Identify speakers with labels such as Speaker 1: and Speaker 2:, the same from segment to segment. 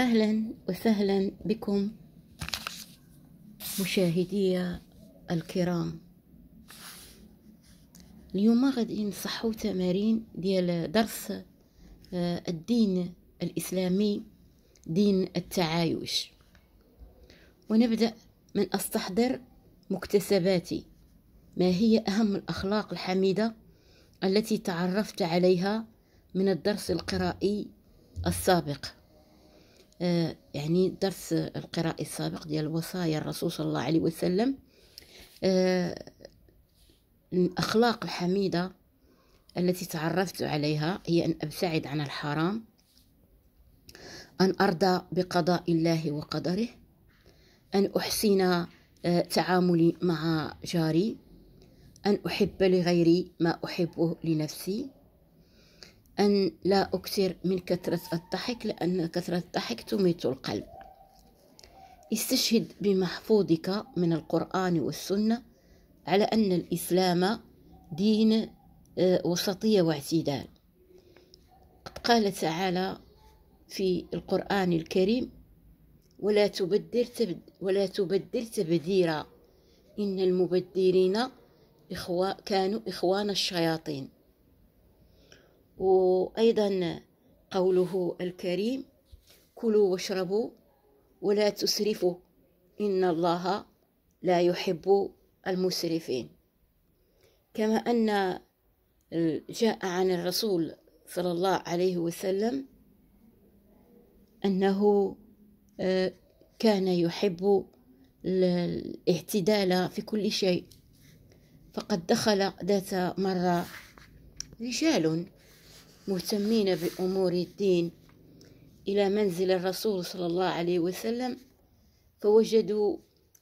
Speaker 1: أهلا وسهلا بكم مشاهدي الكرام اليوم غادي نصحو تمارين ديال درس آه، الدين الإسلامي دين التعايش ونبدأ من أستحضر مكتسباتي ما هي أهم الأخلاق الحميدة التي تعرفت عليها من الدرس القرائي السابق آه، يعني درس القراءة السابق ديال وصايا الرسول صلى الله عليه وسلم آه، الأخلاق الحميدة التي تعرفت عليها هي أن أبتعد عن الحرام أن أرضى بقضاء الله وقدره أن أحسن آه، تعاملي مع جاري أن أحب لغيري ما أحبه لنفسي أن لا أكثر من كثرة الضحك لأن كثرة الضحك تميت القلب استشهد بمحفوظك من القرآن والسنة على أن الإسلام دين آه، وسطية واعتدال قد قال تعالى في القرآن الكريم ولا تبدل تبد ولا تبدل تبديرا إن المبدرين إخوا كانوا إخوان الشياطين وأيضا قوله الكريم كلوا واشربوا ولا تسرفوا إن الله لا يحب المسرفين كما أن جاء عن الرسول صلى الله عليه وسلم أنه آه، كان يحب الاعتدال في كل شيء فقد دخل ذات مرة رجال مهتمين بأمور الدين إلى منزل الرسول صلى الله عليه وسلم فوجدوا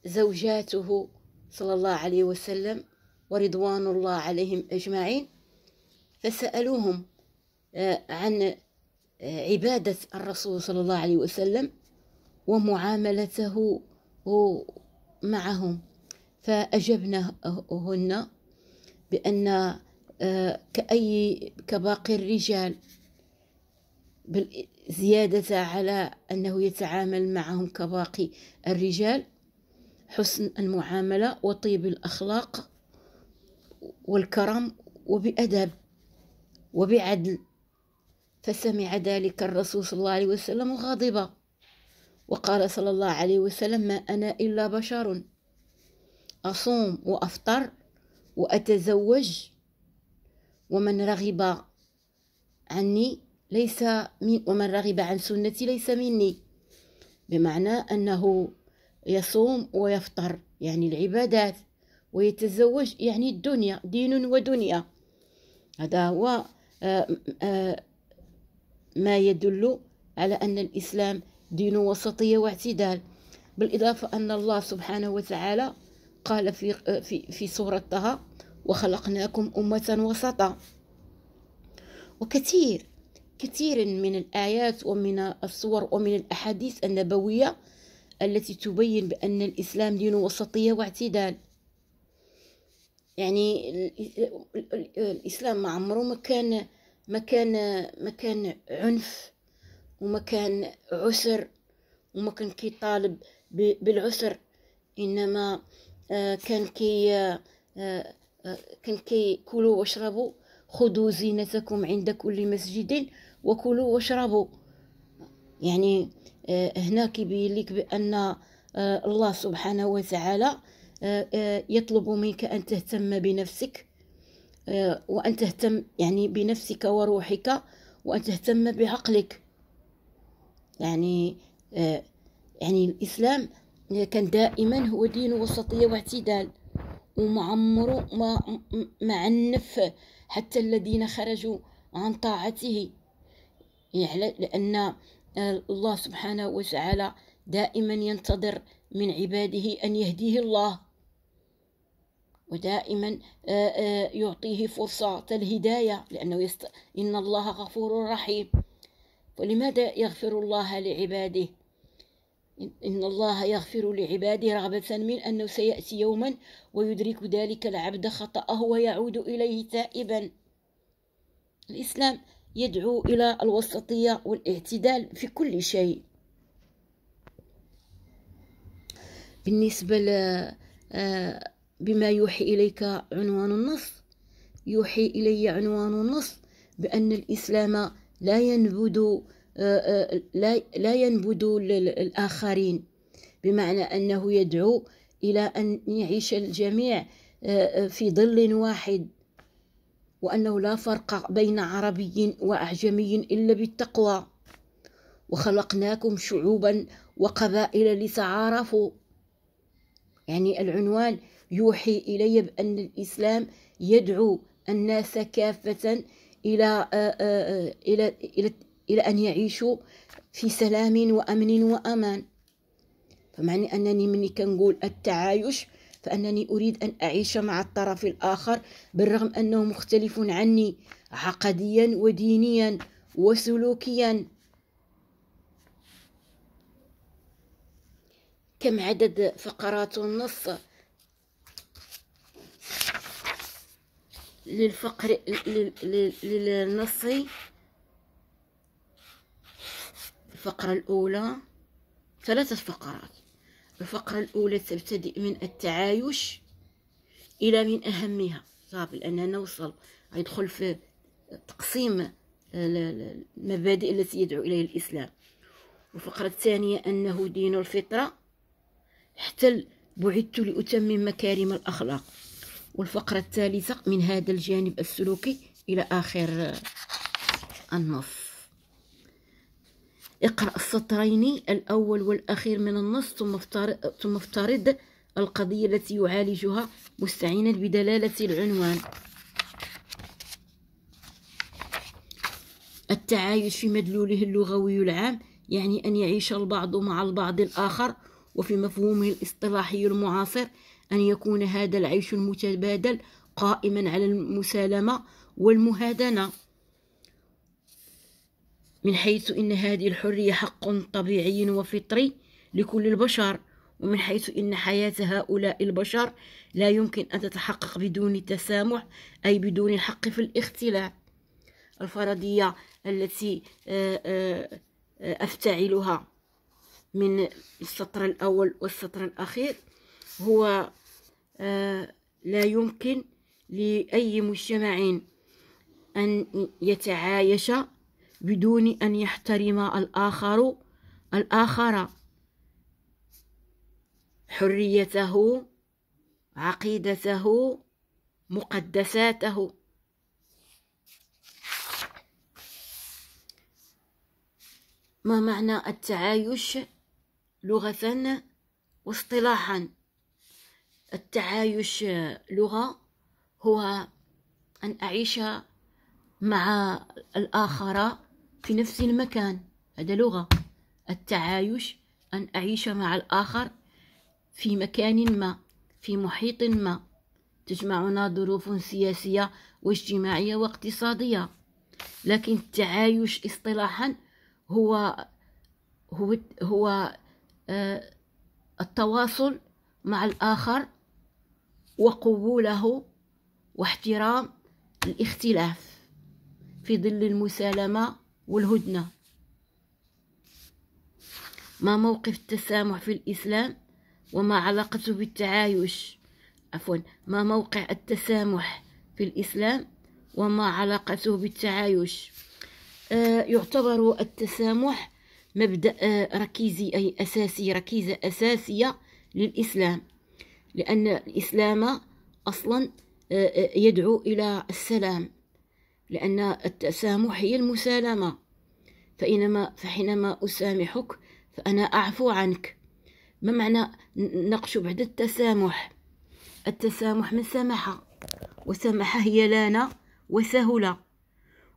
Speaker 1: زوجاته صلى الله عليه وسلم ورضوان الله عليهم أجمعين فسألوهم آه، عن آه، عبادة الرسول صلى الله عليه وسلم ومعاملته معهم فأجبنهن بأن كأي كباقي الرجال بل زيادة على أنه يتعامل معهم كباقي الرجال حسن المعاملة وطيب الأخلاق والكرم وبأدب وبعدل فسمع ذلك الرسول صلى الله عليه وسلم غاضبا وقال صلى الله عليه وسلم ما أنا إلا بشر أصوم وأفطر وأتزوج ومن رغب عني ليس من ومن رغب عن سنتي ليس مني بمعنى أنه يصوم ويفطر يعني العبادات ويتزوج يعني الدنيا دين ودنيا هذا هو آه، آه، ما يدل على أن الإسلام دين وسطية واعتدال بالإضافة أن الله سبحانه وتعالى قال في آه، في في سورة طه وخلقناكم أمة وسطا وكثير كثير من الآيات ومن الصور ومن الأحاديث النبوية التي تبين بأن الإسلام دين وسطية واعتدال يعني الإسلام ما عمره ما كان ما كان ما كان عنف وما كان عسر وما كان كيطالب بالعسر إنما آه، كان كي آه، كان كيكلوا واشربوا خذوا زينتكم عند كل مسجد وكلوا واشربوا يعني آه، هنا كيبين لك بان آه، الله سبحانه وتعالى آه، يطلب منك ان تهتم بنفسك وان تهتم يعني بنفسك وروحك وان تهتم بعقلك يعني يعني الاسلام كان دائما هو دين وسطيه واعتدال ومعمر معنف حتى الذين خرجوا عن طاعته يعني لأن الله سبحانه وتعالى دائما ينتظر من عباده أن يهديه الله ودائما آه، آه، يعطيه فرصة الهداية لأنه يست... إن الله غفور رحيم ولماذا يغفر الله لعباده إن الله يغفر لعباده رغبة من أنه سيأتي يوما ويدرك ذلك العبد خطأه ويعود إليه تائبا الإسلام يدعو إلى الوسطية والاعتدال في كل شيء بالنسبة ل آه، بما يوحي إليك عنوان النص يوحي إلي عنوان النص بأن الإسلام لا ينبذ آه، آه، لا ينبذ الآخرين بمعنى أنه يدعو إلى أن يعيش الجميع آه، في ظل واحد وأنه لا فرق بين عربي وأعجمي إلا بالتقوى وخلقناكم شعوبا وقبائل لتعارفوا يعني العنوان يوحي إلي بأن الإسلام يدعو الناس كافة إلى إلى إلى إلى أن يعيشوا في سلام وأمن وأمان فمعني أنني مني كنقول التعايش فأنني أريد أن أعيش مع الطرف الآخر بالرغم أنه مختلف عني عقديا ودينيا وسلوكيا كم عدد فقرات النص للفقر للنص الفقرة الأولى ثلاثة فقرات الفقرة الأولى تبتدئ من التعايش إلى من أهمها صعب لأن نوصل يدخل في تقسيم المبادئ التي يدعو إليه الإسلام والفقرة الثانية أنه دين الفطرة حتى بعدت لأتمم مكارم الأخلاق والفقرة الثالثة من هذا الجانب السلوكي إلى آخر النص اقرأ السطرين الأول والأخير من النص ثم افترض القضية التي يعالجها مستعينا بدلالة العنوان التعايش في مدلوله اللغوي العام يعني أن يعيش البعض مع البعض الآخر وفي مفهومه الاصطلاحي المعاصر أن يكون هذا العيش المتبادل قائما على المسالمة والمهادنة من حيث إن هذه الحرية حق طبيعي وفطري لكل البشر ومن حيث إن حياة هؤلاء البشر لا يمكن أن تتحقق بدون تسامح أي بدون الحق في الاختلاف الفرضية التي آه، آه، آه، أفتعلها من السطر الأول والسطر الأخير هو لا يمكن لأي مجتمع أن يتعايش بدون أن يحترم الآخر الآخر حريته عقيدته مقدساته ما معنى التعايش لغة واصطلاحا التعايش لغة هو أن أعيش مع الآخر في نفس المكان هذا لغة التعايش أن أعيش مع الآخر في مكان ما في محيط ما تجمعنا ظروف سياسية واجتماعية واقتصادية لكن التعايش اصطلاحا هو هو هو آه، التواصل مع الآخر وقبوله واحترام الاختلاف في ظل المسالمه والهدنة ما موقف التسامح في الإسلام وما علاقته بالتعايش عفوا ما موقع التسامح في الإسلام وما علاقته بالتعايش آه يعتبر التسامح مبدأ آه ركيزي أي أساسي ركيزة أساسية للإسلام لأن الإسلام أصلا آه, آه، يدعو إلى السلام لأن التسامح هي المسالمة فإنما فحينما أسامحك فأنا أعفو عنك ما معنى نقش بعد التسامح التسامح من سمحة وسمحة هي لانا وسهلة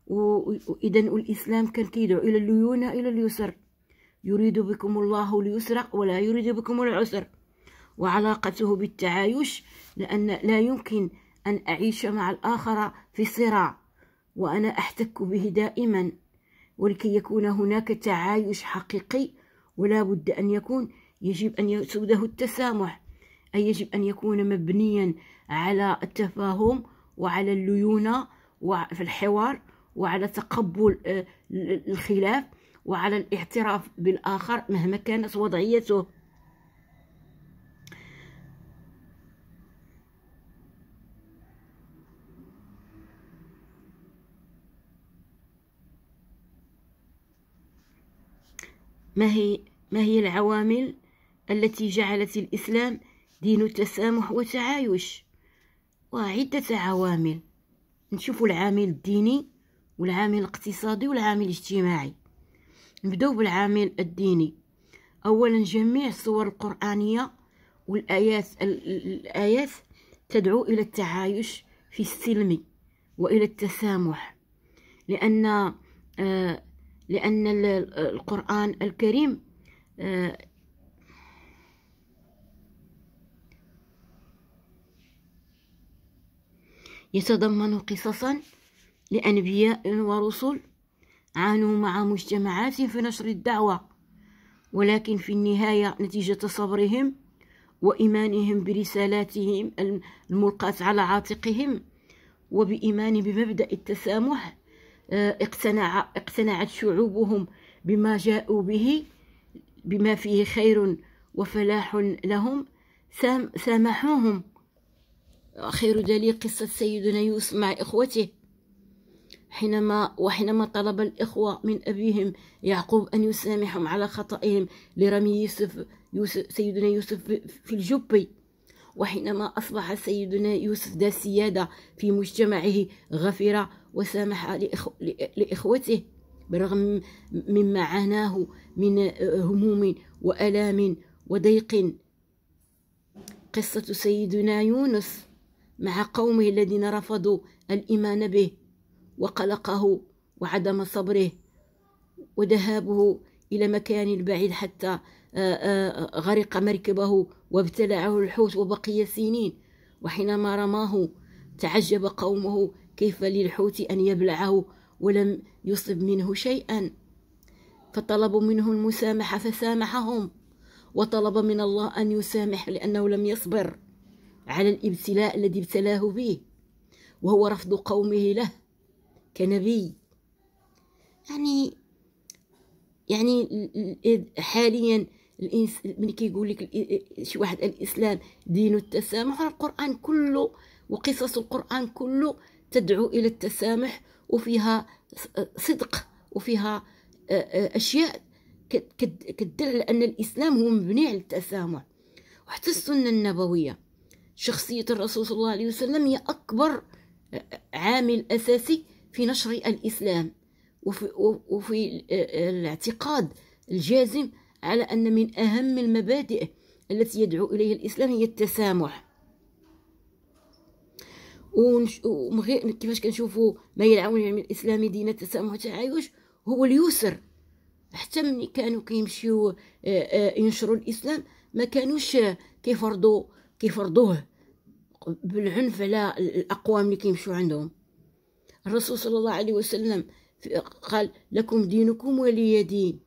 Speaker 1: وإذا الإسلام كان كيدعو إلى الليونة إلى اليسر يريد بكم الله اليسر ولا يريد بكم العسر وعلاقته بالتعايش لأن لا يمكن أن أعيش مع الآخر في صراع وأنا أحتك به دائما ولكي يكون هناك تعايش حقيقي ولا بد أن يكون يجب أن يسوده التسامح أي يجب أن يكون مبنيا على التفاهم وعلى الليونة في الحوار وعلى تقبل آه، الخلاف وعلى الاعتراف بالآخر مهما كانت وضعيته ما هي ما هي العوامل التي جعلت الإسلام دين التسامح وتعايش وعدة عوامل نشوف العامل الديني والعامل الاقتصادي والعامل الاجتماعي نبدأ بالعامل الديني أولا جميع الصور القرآنية والآيات الآيات تدعو إلى التعايش في السلم وإلى التسامح لأن آه، لأن القرآن الكريم آه، يتضمن قصصا لأنبياء ورسل عانوا مع مجتمعات في نشر الدعوة ولكن في النهاية نتيجة صبرهم وإيمانهم برسالاتهم الملقاة على عاتقهم وبإيمان بمبدأ التسامح اقتنع اقتنعت شعوبهم بما جاءوا به بما فيه خير وفلاح لهم سامحوهم خير دليل قصة سيدنا يوسف مع إخوته حينما وحينما طلب الإخوة من أبيهم يعقوب أن يسامحهم على خطئهم لرمي يوسف, يوسف سيدنا يوسف في الجبي وحينما أصبح سيدنا يوسف ذا سيادة في مجتمعه غفر وسامح لإخوته برغم مما عاناه من هموم وألام وضيق قصة سيدنا يونس مع قومه الذين رفضوا الإيمان به وقلقه وعدم صبره وذهابه إلى مكان بعيد حتى آه، آه، غرق مركبه وابتلعه الحوت وبقي سنين وحينما رماه تعجب قومه كيف للحوت أن يبلعه ولم يصب منه شيئا فطلبوا منه المسامحة فسامحهم وطلب من الله أن يسامح لأنه لم يصبر على الابتلاء الذي ابتلاه به وهو رفض قومه له كنبي يعني يعني حاليا الانس ملي كيقول لك شي واحد الاسلام دين التسامح راه القران كله وقصص القران كله تدعو الى التسامح وفيها صدق وفيها اشياء كدل على ان الاسلام هو مبني على التسامح وحتى السنه النبويه شخصيه الرسول صلى الله عليه وسلم هي اكبر عامل اساسي في نشر الاسلام وفي, وفي الاعتقاد الجازم على أن من أهم المبادئ التي يدعو إليها الإسلام هي التسامح ومغي... كيفاش كنشوفوا ما يلعون يعني الاسلامي دين التسامح والتعايش هو اليسر حتى ملي كانوا كيمشيو آه، آه، ينشروا الاسلام ما كانوش كيفرضوا كيفرضوه بالعنف على الاقوام اللي كيمشيو عندهم الرسول صلى الله عليه وسلم قال لكم دينكم ولي دين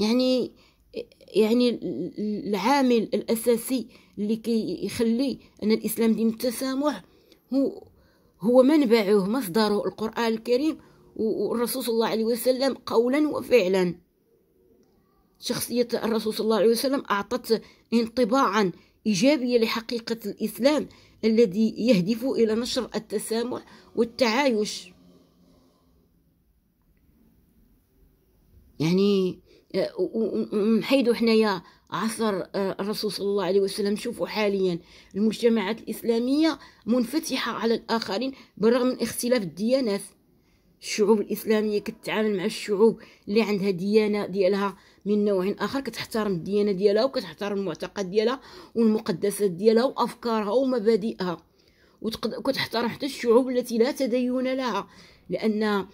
Speaker 1: يعني يعني العامل الأساسي اللي كي أن الإسلام دين التسامح هو هو منبعه مصدره القرآن الكريم والرسول صلى الله عليه وسلم قولا وفعلا شخصية الرسول صلى الله عليه وسلم أعطت انطباعا ايجابيا لحقيقة الإسلام الذي يهدف إلى نشر التسامح والتعايش يعني ونحيدوا حنايا عصر آه، الرسول صلى الله عليه وسلم شوفوا حاليا المجتمعات الإسلامية منفتحة على الآخرين بالرغم من اختلاف الديانات الشعوب الإسلامية كتتعامل مع الشعوب اللي عندها ديانة ديالها من نوع آخر كتحترم الديانة ديالها وكتحترم المعتقد ديالها والمقدسات ديالها وأفكارها ومبادئها وكتحترم حتى الشعوب التي لا تدين لها لان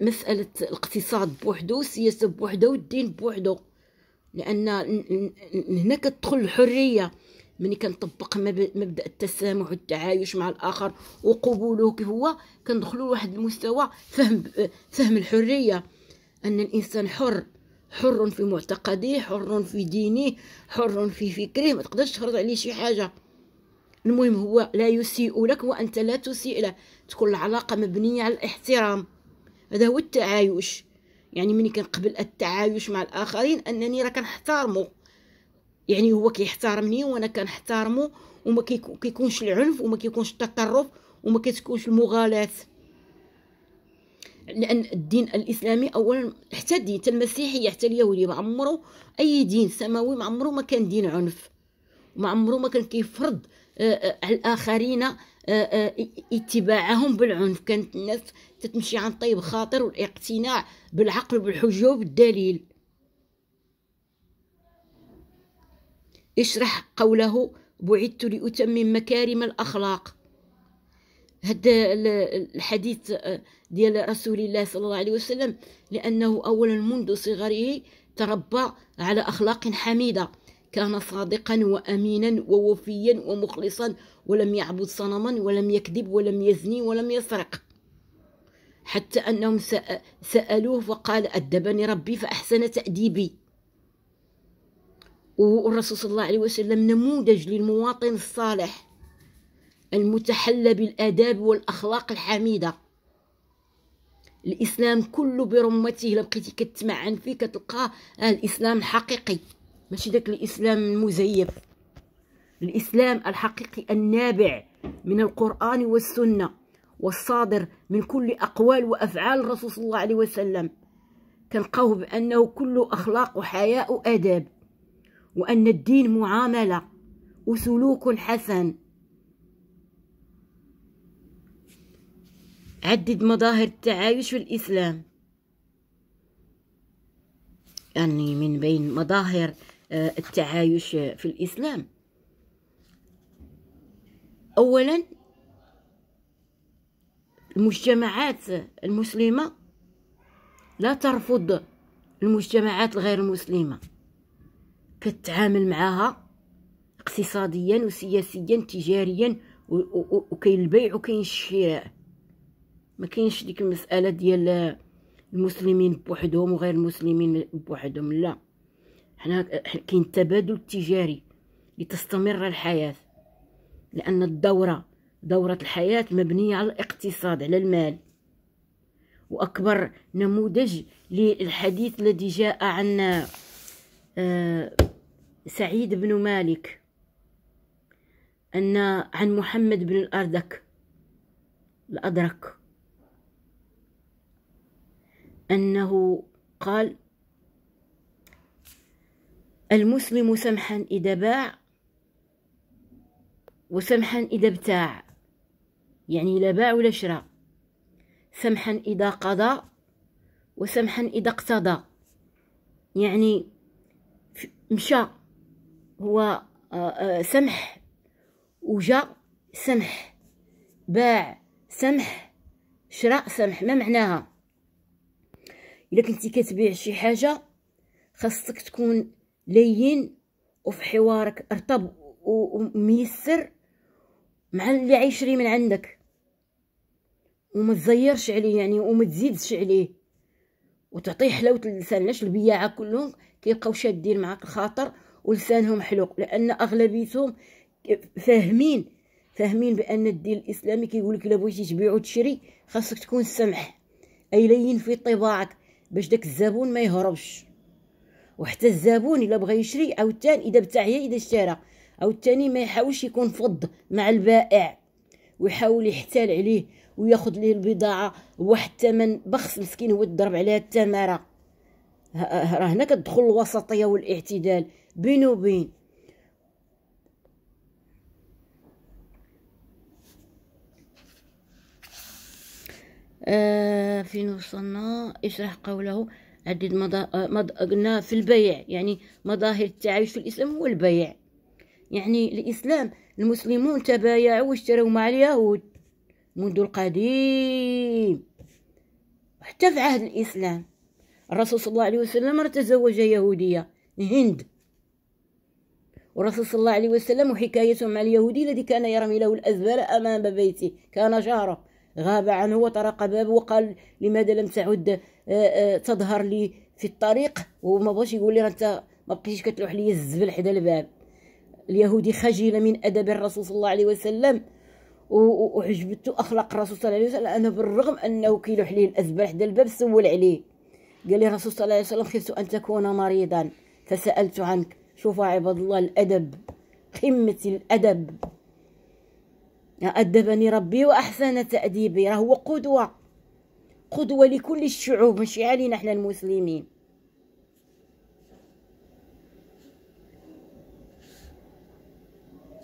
Speaker 1: مساله الاقتصاد بوحده والسياسه بوحده والدين بوحده لان هنا كتدخل الحريه ملي كنطبق مبدا التسامح والتعايش مع الاخر وقبوله كيف هو كندخلوا لواحد المستوى فهم فهم الحريه ان الانسان حر حر في معتقده حر في دينه حر في فكره ما تقدرش تفرض عليه شي حاجه المهم هو لا يسيء لك وانت لا تسيء له تكون العلاقه مبنيه على الاحترام هذا هو التعايش يعني ملي كنقبل التعايش مع الاخرين انني راه كنحترمه يعني هو كيحترمني وانا كنحترمه وما كيكونش العنف وما كيكونش التطرف وما كتكونش المغالاة لان الدين الاسلامي اولا حتى الدين المسيحي حتى اليهودي ما عمره اي دين سماوي ما عمره ما كان دين عنف ما عمره ما كان كيفرض الآخرين آه، آه، اتباعهم بالعنف كانت الناس تتمشي عن طيب خاطر والاقتناع بالعقل وبالحجة وبالدليل اشرح قوله بعثت لأتمم مكارم الأخلاق هذا الحديث آه، ديال رسول الله صلى الله عليه وسلم لأنه أولا منذ صغره تربى على أخلاق حميدة كان صادقا وامينا ووفيا ومخلصا ولم يعبد صنما ولم يكذب ولم يزني ولم يسرق حتى انهم سالوه فقال ادبني ربي فاحسن تاديبي والرسول صلى الله عليه وسلم نموذج للمواطن الصالح المتحلى بالاداب والاخلاق الحميده الاسلام كله برمته لبقيتي كتمعن فيه كتلقى الاسلام الحقيقي ماشي داك الاسلام المزيف الاسلام الحقيقي النابع من القران والسنه والصادر من كل اقوال وافعال الرسول صلى الله عليه وسلم كنلقاوه بانه كله اخلاق وحياء واداب وان الدين معامله وسلوك حسن عدد مظاهر التعايش في الإسلام يعني من بين مظاهر آه، التعايش في الإسلام أولا المجتمعات المسلمة لا ترفض المجتمعات الغير مسلمة كتعامل معها اقتصاديا وسياسيا تجاريا وكاين البيع وكاين الشراء ما كاينش ديك المساله ديال المسلمين بوحدهم وغير المسلمين بوحدهم لا حنا كاين تبادل تجاري لتستمر الحياة لأن الدورة دورة الحياة مبنية على الاقتصاد على المال وأكبر نموذج للحديث الذي جاء عن آه، سعيد بن مالك أن عن محمد بن الأردك الأدرك أنه قال المسلم سمحا إذا باع وسمحا إذا ابتاع يعني لا باع ولا شرى سمحا إذا قضى وسمحا إذا اقتضى يعني مشى هو آه، آه، سمح وجاء سمح باع سمح شراء سمح ما معناها الا كنتي كتبيع شي حاجه خاصك تكون لين وفي حوارك ارطب وميسر مع اللي عيشري من عندك وما تزيرش عليه يعني وما تزيدش عليه وتعطيه حلاوه اللسان علاش البياعه كلهم كيبقاو شادين معاك الخاطر ولسانهم حلوق لان اغلبيتهم فاهمين فاهمين بان الدين الاسلامي كيقول لك الا بغيتي تبيع وتشري خاصك تكون سمح اي لين في طباعك باش داك الزبون ما يهربش وحتى الزبون الا بغى يشري او الثاني اذا بتاع هي اذا اشترى او الثاني ما يحاولش يكون فض مع البائع ويحاول يحتال عليه وياخذ ليه البضاعه بواحد الثمن بخس مسكين هو يضرب عليها التماره راه هنا كتدخل الوسطيه والاعتدال بين وبين آه فين وصلنا اشرح قوله هذه مضا... آه، مض... قلنا في البيع يعني مظاهر التعايش في الإسلام هو البيع يعني الإسلام المسلمون تبايعوا واشتروا مع اليهود منذ القديم حتى في عهد الإسلام الرسول صلى الله عليه وسلم تزوج يهودية هند والرسول صلى الله عليه وسلم وحكايته مع اليهودي الذي كان يرمي له الأزبال أمام بيته كان جاره غاب عنه وطرق بابه وقال لماذا لم تعد آه، آه، تظهر لي في الطريق وما بغاش يقول لي انت ما بقيتيش كتلوح لي الزبل حدا الباب اليهودي خجل من ادب الرسول صلى الله عليه وسلم وعجبته اخلاق الرسول صلى الله عليه وسلم انا بالرغم انه كيلوح ليه الازبل حدا الباب سول عليه قال لي الرسول صلى الله عليه وسلم خفت ان تكون مريضا فسالت عنك شوفوا عباد الله الادب قمه الادب أدبني ربي وأحسن تأديبي راه هو قدوة قدوة لكل الشعوب ماشي علينا احنا المسلمين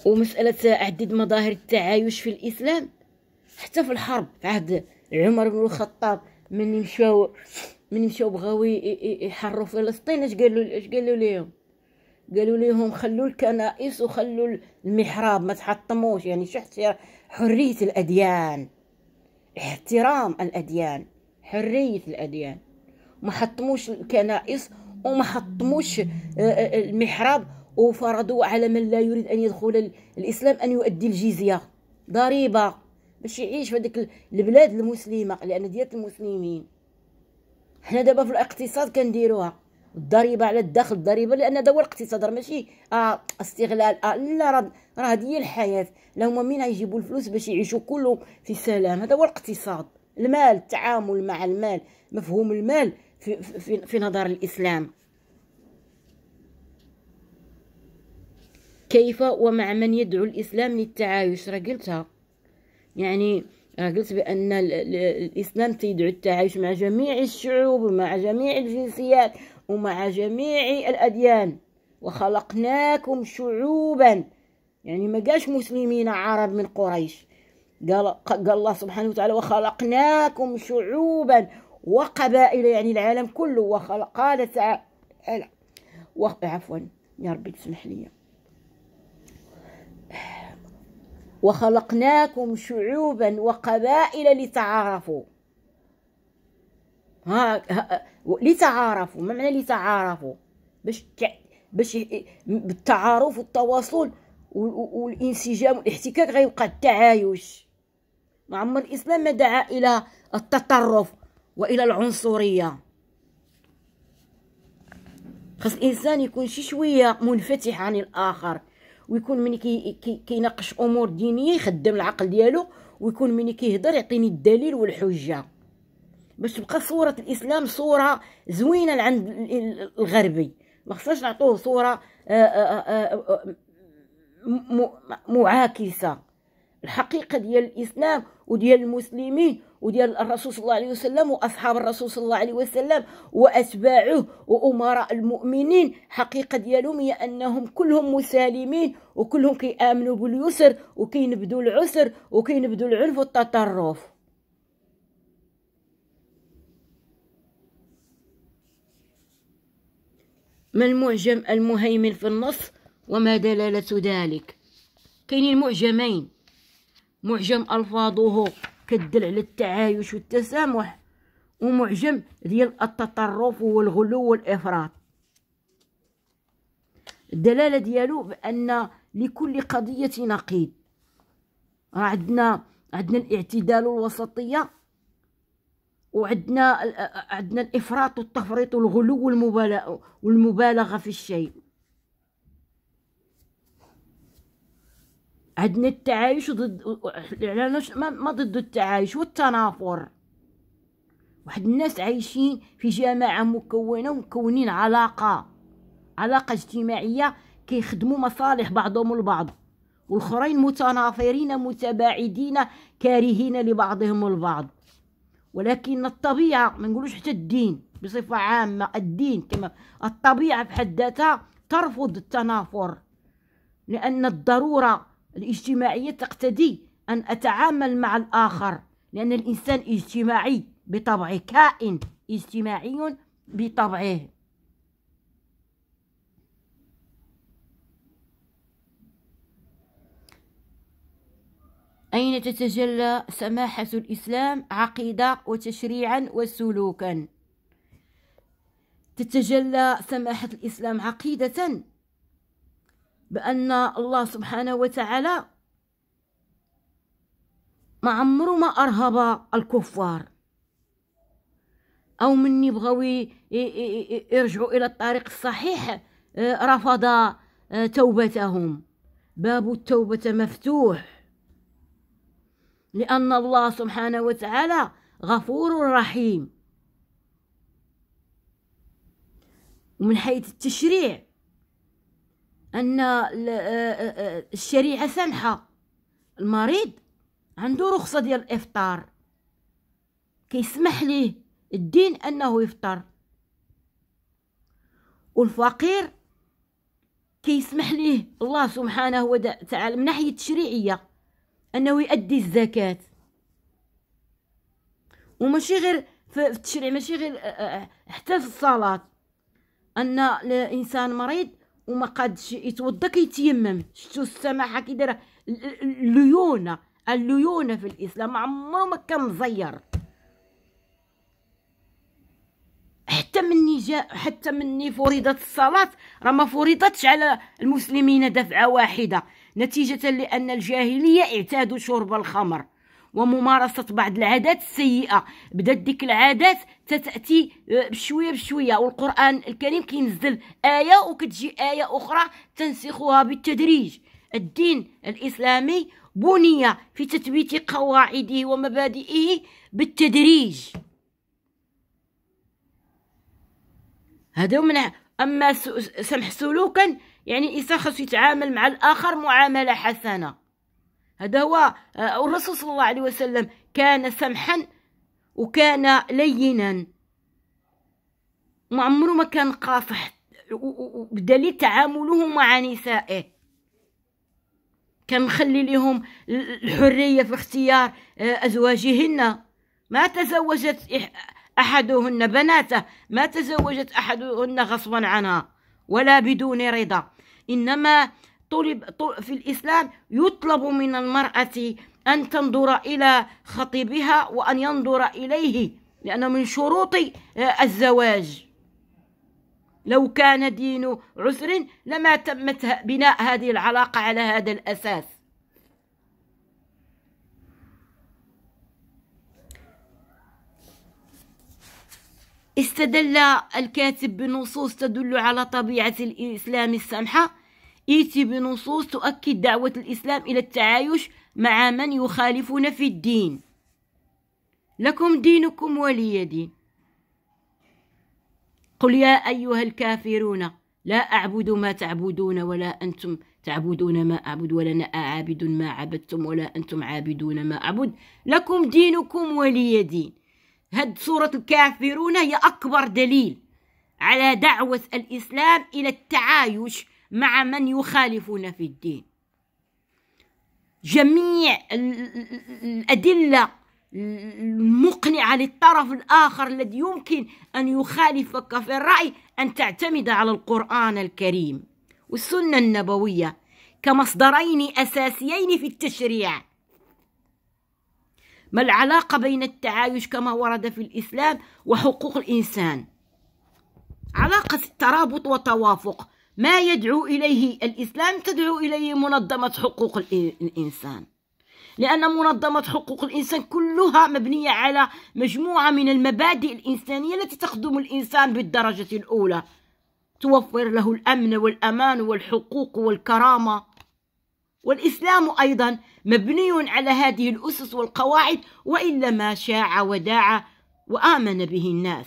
Speaker 1: ومسألة عدد مظاهر التعايش في الإسلام حتى في الحرب في عهد عمر بن الخطاب من يمشاو من يمشاو بغاو يحروا فلسطين اش قالوا اش قالوا ليهم قالوا لهم خلوا الكنائس وخلوا المحراب ما تحطموش يعني شو حرية الأديان احترام الأديان حرية الأديان ما حطموش الكنائس وما حطموش آه، آه، المحراب وفرضوا على من لا يريد أن يدخل الإسلام أن يؤدي الجزية ضريبة باش يعيش في هذيك البلاد المسلمة لأن ديات المسلمين حنا دابا في الاقتصاد كنديروها الضريبه على الدخل الضريبه لان هذا هو الاقتصاد راه ماشي آه استغلال آه لا راه هذه هي الحياه لا هما مين يجيبوا الفلوس باش يعيشوا كلهم في سلام هذا هو الاقتصاد المال التعامل مع المال مفهوم المال في, في, في نظر الاسلام كيف ومع من يدعو الاسلام للتعايش راه قلتها يعني راه قلت بان الاسلام تيدعو التعايش مع جميع الشعوب مع جميع الجنسيات ومع جميع الأديان وخلقناكم شعوبا يعني ما قالش مسلمين عرب من قريش قال قال الله سبحانه وتعالى وخلقناكم شعوبا وقبائل يعني العالم كله وخلق قال تعالى عفوا يا ربي تسمح لي وخلقناكم شعوبا وقبائل لتعارفوا ها, ها لتعارفوا ما معنى لتعارفوا باش باش بالتعارف والتواصل والانسجام والاحتكاك غيوقع التعايش ما عمر الاسلام ما دعا الى التطرف والى العنصريه خاص الانسان يكون شي شويه منفتح عن الاخر ويكون ملي كي كيناقش كي امور دينيه يخدم العقل ديالو ويكون ملي كيهضر يعطيني الدليل والحجه باش تبقى صورة الإسلام صورة زوينة عند الغربي ما خصناش نعطوه صورة آه، آه، آه، معاكسة الحقيقة ديال الإسلام وديال المسلمين وديال الرسول صلى الله عليه وسلم وأصحاب الرسول صلى الله عليه وسلم وأتباعه وأمراء المؤمنين حقيقة ديالهم هي أنهم كلهم مسالمين وكلهم كيآمنوا باليسر وكينبذوا العسر وكينبذوا العنف والتطرف ما المعجم المهيمن في النص وما دلالة ذلك كاينين معجمين معجم ألفاظه كدل على التعايش والتسامح ومعجم ديال التطرف والغلو والإفراط الدلالة ديالو بأن لكل قضية نقيض راه عندنا عندنا الاعتدال والوسطية وعندنا عندنا الافراط والتفريط والغلو والمبالغه والمبالغه في الشيء عندنا التعايش ضد يعني ما ضد التعايش والتنافر واحد الناس عايشين في جماعه مكونه ومكونين علاقه علاقه اجتماعيه كيخدموا مصالح بعضهم البعض والخرين متنافرين متباعدين كارهين لبعضهم البعض ولكن الطبيعة ما نقولوش حتى الدين بصفة عامة الدين كما الطبيعة بحد ذاتها ترفض التنافر لأن الضرورة الاجتماعية تقتدي أن أتعامل مع الآخر لأن الإنسان اجتماعي بطبعه كائن اجتماعي بطبعه أين تتجلى سماحة الإسلام عقيدة وتشريعا وسلوكا تتجلى سماحة الإسلام عقيدة بأن الله سبحانه وتعالى ما عمره ما أرهب الكفار أو من يبغوا يرجعوا إلى الطريق الصحيح آه، رفض آه، توبتهم باب التوبة مفتوح لأن الله سبحانه وتعالى غفور رحيم ومن حيث التشريع أن الشريعة سامحة المريض عنده رخصة ديال الإفطار كيسمح ليه الدين أنه يفطر والفقير كيسمح ليه الله سبحانه وتعالى من ناحية تشريعية انه يؤدي الزكاه وماشي غير في التشريع ماشي غير آه، آه، آه، حتى في الصلاه ان الانسان مريض وما قادش يتوضا كيتيمم شتو السماحه كي دايره الليونه الليونه في الاسلام عمره ما كان مزير حتى مني جاء حتى مني فرضت الصلاه راه ما فرضتش على المسلمين دفعه واحده نتيجة لأن الجاهلية اعتادوا شرب الخمر وممارسة بعض العادات السيئة بدات ديك العادات تتأتي آه، بشوية بشوية والقرآن الكريم كينزل آية وكتجي آية أخرى تنسخها بالتدريج الدين الإسلامي بني في تثبيت قواعده ومبادئه بالتدريج هذا من أما سمح سلوكا يعني الانسان خاصو يتعامل مع الاخر معامله حسنه هذا هو آه، الرسول صلى الله عليه وسلم كان سمحا وكان لينا ما عمره ما كان قافح بدليل تعامله مع نسائه كان مخلي لهم الحريه في اختيار آه، ازواجهن ما تزوجت احدهن بناته ما تزوجت احدهن غصبا عنها ولا بدون رضا إنما طلب في الإسلام يطلب من المرأة أن تنظر إلى خطيبها وأن ينظر إليه لأنه من شروط آه، الزواج لو كان دين عسر لما تمت بناء هذه العلاقة على هذا الأساس استدل الكاتب بنصوص تدل على طبيعة الإسلام السمحة إيتي بنصوص تؤكد دعوة الإسلام إلى التعايش مع من يخالفون في الدين لكم دينكم ولي دين قل يا أيها الكافرون لا أعبد ما تعبدون ولا أنتم تعبدون ما أعبد ولا أنا ما عبدتم ولا أنتم عابدون ما أعبد لكم دينكم ولي دين هاد سورة الكافرون هي أكبر دليل على دعوة الإسلام إلى التعايش مع من يخالفون في الدين جميع الأدلة المقنعة للطرف الآخر الذي يمكن أن يخالفك في الرأي أن تعتمد على القرآن الكريم والسنة النبوية كمصدرين أساسيين في التشريع ما العلاقة بين التعايش كما ورد في الإسلام وحقوق الإنسان علاقة ترابط وتوافق ما يدعو إليه الإسلام تدعو إليه منظمة حقوق الإنسان لأن منظمة حقوق الإنسان كلها مبنية على مجموعة من المبادئ الإنسانية التي تخدم الإنسان بالدرجة الأولى توفر له الأمن والأمان والحقوق والكرامة والإسلام أيضا مبني على هذه الأسس والقواعد وإلا ما شاع وداع وآمن به الناس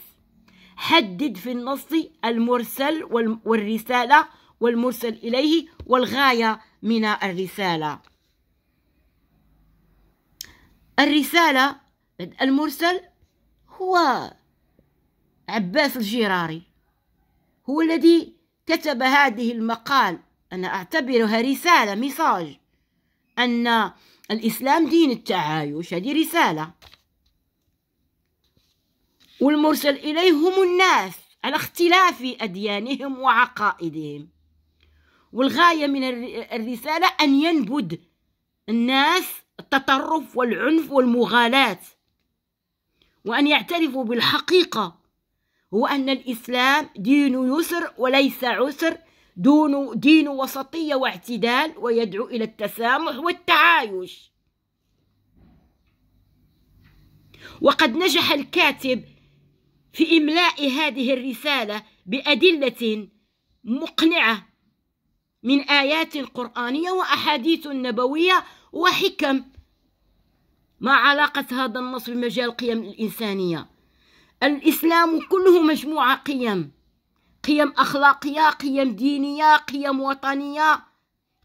Speaker 1: حدد في النص المرسل والرسالة والمرسل إليه والغاية من الرسالة الرسالة المرسل هو عباس الجراري هو الذي كتب هذه المقال أنا أعتبرها رسالة ميساج أن الإسلام دين التعايش هذه رسالة والمرسل إليهم الناس على اختلاف أديانهم وعقائدهم والغاية من الرسالة أن ينبذ الناس التطرف والعنف والمغالاة وأن يعترفوا بالحقيقة هو أن الإسلام دين يسر وليس عسر دون دين وسطية واعتدال ويدعو إلى التسامح والتعايش وقد نجح الكاتب في إملاء هذه الرسالة بأدلة مقنعة من آيات قرآنية وأحاديث نبوية وحكم ما علاقة هذا النص بمجال قيم الإنسانية الإسلام كله مجموعة قيم قيم أخلاقية قيم دينية قيم وطنية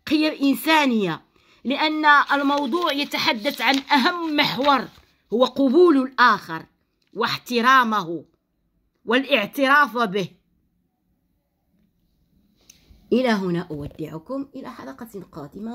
Speaker 1: قيم إنسانية لأن الموضوع يتحدث عن أهم محور هو قبول الآخر واحترامه والاعتراف به إلى هنا أودعكم إلى حلقة قادمة